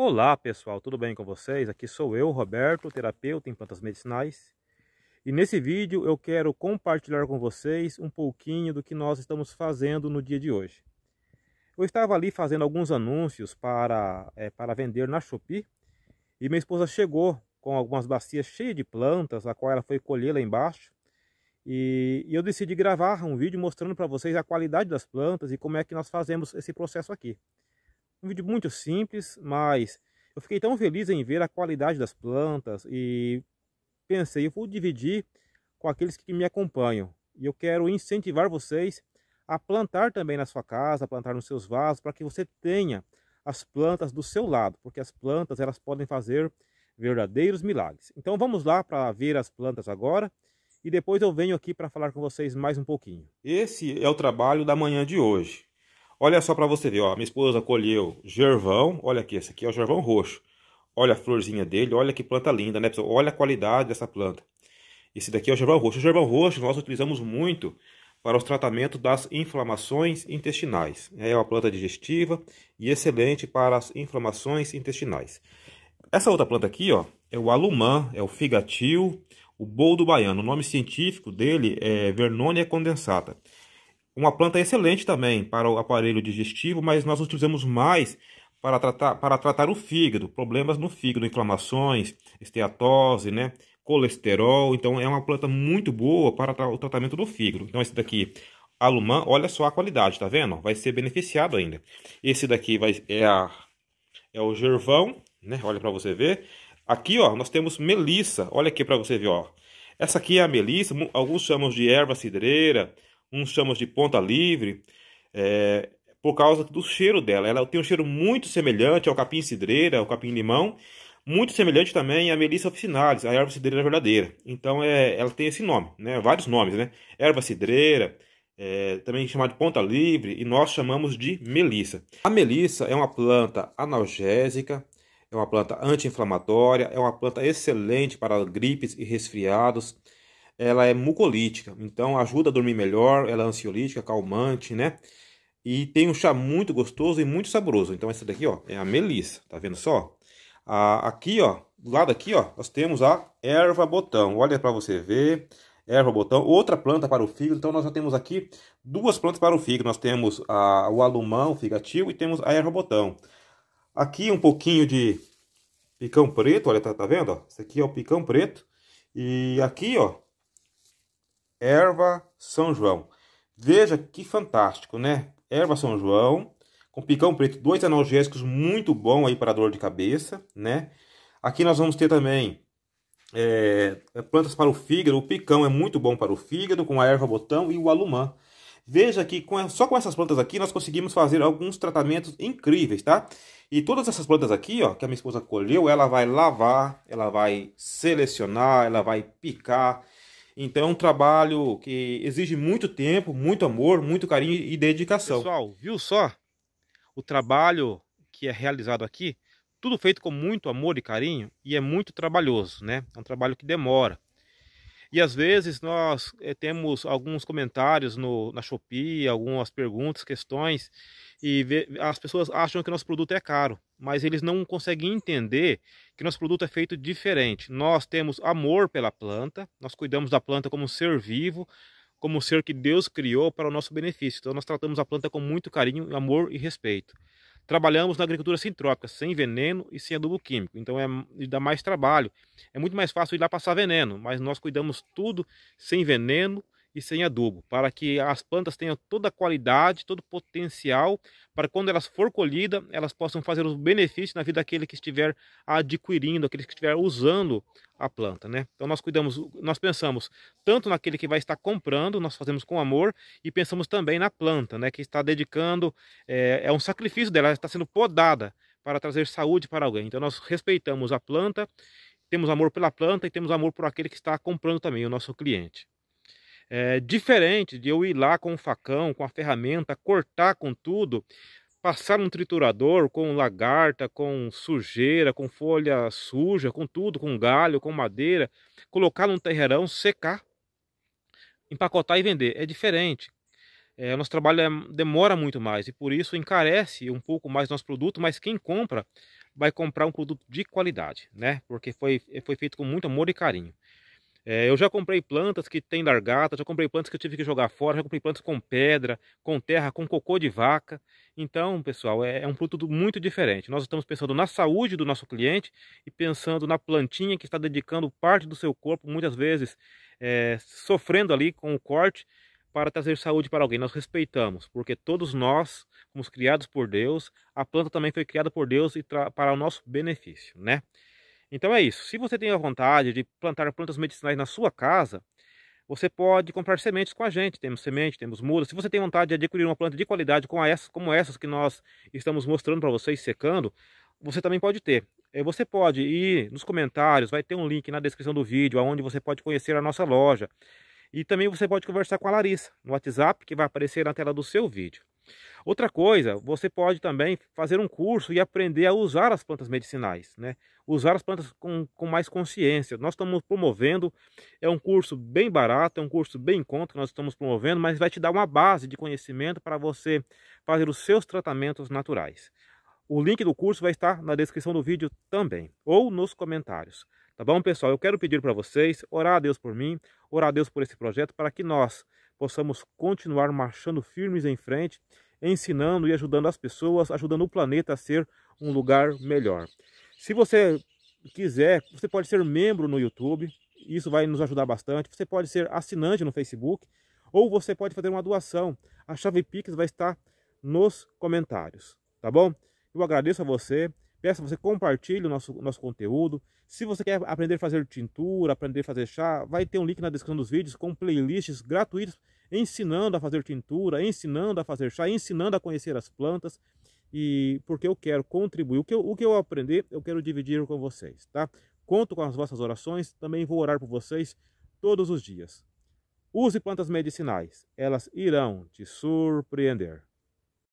Olá pessoal, tudo bem com vocês? Aqui sou eu, Roberto, terapeuta em plantas medicinais. E nesse vídeo eu quero compartilhar com vocês um pouquinho do que nós estamos fazendo no dia de hoje. Eu estava ali fazendo alguns anúncios para, é, para vender na Shopee e minha esposa chegou com algumas bacias cheias de plantas, a qual ela foi colher lá embaixo. E, e eu decidi gravar um vídeo mostrando para vocês a qualidade das plantas e como é que nós fazemos esse processo aqui. Um vídeo muito simples, mas eu fiquei tão feliz em ver a qualidade das plantas e pensei, eu vou dividir com aqueles que me acompanham. E eu quero incentivar vocês a plantar também na sua casa, a plantar nos seus vasos, para que você tenha as plantas do seu lado, porque as plantas elas podem fazer verdadeiros milagres. Então vamos lá para ver as plantas agora e depois eu venho aqui para falar com vocês mais um pouquinho. Esse é o trabalho da manhã de hoje. Olha só para você ver, ó, minha esposa colheu gervão, olha aqui, esse aqui é o gervão roxo. Olha a florzinha dele, olha que planta linda, né, pessoal? Olha a qualidade dessa planta. Esse daqui é o gervão roxo. O gervão roxo nós utilizamos muito para os tratamentos das inflamações intestinais. É uma planta digestiva e excelente para as inflamações intestinais. Essa outra planta aqui, ó, é o alumã, é o figatil, o boldo baiano. O nome científico dele é Vernonia condensata. Uma planta excelente também para o aparelho digestivo, mas nós utilizamos mais para tratar, para tratar o fígado, problemas no fígado, inflamações, esteatose, né? colesterol. Então, é uma planta muito boa para o tratamento do fígado. Então, esse daqui, alumã, olha só a qualidade, tá vendo? Vai ser beneficiado ainda. Esse daqui vai, é, a, é o gervão, né? Olha para você ver. Aqui, ó, nós temos melissa. Olha aqui para você ver, ó. Essa aqui é a melissa, alguns chamam de erva cidreira, uns chamamos de ponta livre, é, por causa do cheiro dela. Ela tem um cheiro muito semelhante ao capim cidreira, ao capim limão, muito semelhante também à Melissa officinalis, a erva cidreira verdadeira. Então é, ela tem esse nome, né? Vários nomes, né? Erva cidreira, é, também chamada de ponta livre, e nós chamamos de melissa. A melissa é uma planta analgésica, é uma planta anti-inflamatória, é uma planta excelente para gripes e resfriados ela é mucolítica, então ajuda a dormir melhor, ela é ansiolítica, calmante, né? E tem um chá muito gostoso e muito saboroso. Então essa daqui, ó, é a melissa, tá vendo só? A, aqui, ó, do lado aqui, ó, nós temos a erva botão. Olha para você ver, erva botão, outra planta para o fígado. Então nós já temos aqui duas plantas para o fígado. Nós temos a, o alumão, figativo e temos a erva botão. Aqui um pouquinho de picão preto, olha, tá, tá vendo? Ó? Esse aqui é o picão preto. E aqui, ó, erva São João. Veja que fantástico, né? Erva São João, com picão preto, dois analgésicos muito bom aí para dor de cabeça, né? Aqui nós vamos ter também é, é, plantas para o fígado. O picão é muito bom para o fígado, com a erva botão e o alumã. Veja que com, só com essas plantas aqui nós conseguimos fazer alguns tratamentos incríveis, tá? E todas essas plantas aqui, ó, que a minha esposa colheu, ela vai lavar, ela vai selecionar, ela vai picar, então é um trabalho que exige muito tempo, muito amor, muito carinho e dedicação. Pessoal, viu só o trabalho que é realizado aqui? Tudo feito com muito amor e carinho e é muito trabalhoso, né? É um trabalho que demora. E às vezes nós é, temos alguns comentários no, na Shopee, algumas perguntas, questões, e vê, as pessoas acham que nosso produto é caro, mas eles não conseguem entender que nosso produto é feito diferente. Nós temos amor pela planta, nós cuidamos da planta como um ser vivo, como um ser que Deus criou para o nosso benefício. Então nós tratamos a planta com muito carinho, amor e respeito trabalhamos na agricultura sintrópica, sem veneno e sem adubo químico. Então é dá mais trabalho. É muito mais fácil ir lá passar veneno, mas nós cuidamos tudo sem veneno, e sem adubo, para que as plantas tenham toda a qualidade, todo o potencial, para quando elas for colhidas, elas possam fazer os benefícios na vida daquele que estiver adquirindo, aquele que estiver usando a planta, né? Então nós cuidamos, nós pensamos tanto naquele que vai estar comprando, nós fazemos com amor e pensamos também na planta, né? Que está dedicando, é, é um sacrifício dela, está sendo podada para trazer saúde para alguém. Então nós respeitamos a planta, temos amor pela planta e temos amor por aquele que está comprando também, o nosso cliente. É, diferente de eu ir lá com o facão, com a ferramenta, cortar com tudo, passar um triturador com lagarta, com sujeira, com folha suja, com tudo, com galho, com madeira, colocar num terreirão, secar, empacotar e vender. É diferente. É, nosso trabalho é, demora muito mais e por isso encarece um pouco mais nosso produto, mas quem compra vai comprar um produto de qualidade, né? Porque foi, foi feito com muito amor e carinho. É, eu já comprei plantas que tem largata, já comprei plantas que eu tive que jogar fora, já comprei plantas com pedra, com terra, com cocô de vaca. Então, pessoal, é, é um produto muito diferente. Nós estamos pensando na saúde do nosso cliente e pensando na plantinha que está dedicando parte do seu corpo, muitas vezes é, sofrendo ali com o corte, para trazer saúde para alguém. Nós respeitamos, porque todos nós fomos criados por Deus, a planta também foi criada por Deus e para o nosso benefício, né? Então é isso. Se você tem a vontade de plantar plantas medicinais na sua casa, você pode comprar sementes com a gente. Temos semente, temos mudas. Se você tem vontade de adquirir uma planta de qualidade como essas, como essas que nós estamos mostrando para vocês secando, você também pode ter. Eh, você pode ir nos comentários, vai ter um link na descrição do vídeo, onde você pode conhecer a nossa loja. E também você pode conversar com a Larissa no WhatsApp, que vai aparecer na tela do seu vídeo. Outra coisa, você pode também fazer um curso e aprender a usar as plantas medicinais, né? Usar as plantas com, com mais consciência. Nós estamos promovendo, é um curso bem barato, é um curso bem em conta que nós estamos promovendo, mas vai te dar uma base de conhecimento para você fazer os seus tratamentos naturais. O link do curso vai estar na descrição do vídeo também, ou nos comentários. Tá bom, pessoal? Eu quero pedir para vocês orar a Deus por mim, orar a Deus por esse projeto, para que nós possamos continuar marchando firmes em frente, ensinando e ajudando as pessoas, ajudando o planeta a ser um lugar melhor. Se você quiser, você pode ser membro no YouTube, isso vai nos ajudar bastante. Você pode ser assinante no Facebook ou você pode fazer uma doação. A chave Pix vai estar nos comentários, tá bom? Eu agradeço a você Peço que você compartilhe o nosso, nosso conteúdo. Se você quer aprender a fazer tintura, aprender a fazer chá, vai ter um link na descrição dos vídeos com playlists gratuitos ensinando a fazer tintura, ensinando a fazer chá, ensinando a conhecer as plantas. E porque eu quero contribuir, o que eu, o que eu aprender, eu quero dividir com vocês, tá? Conto com as vossas orações, também vou orar por vocês todos os dias. Use plantas medicinais, elas irão te surpreender.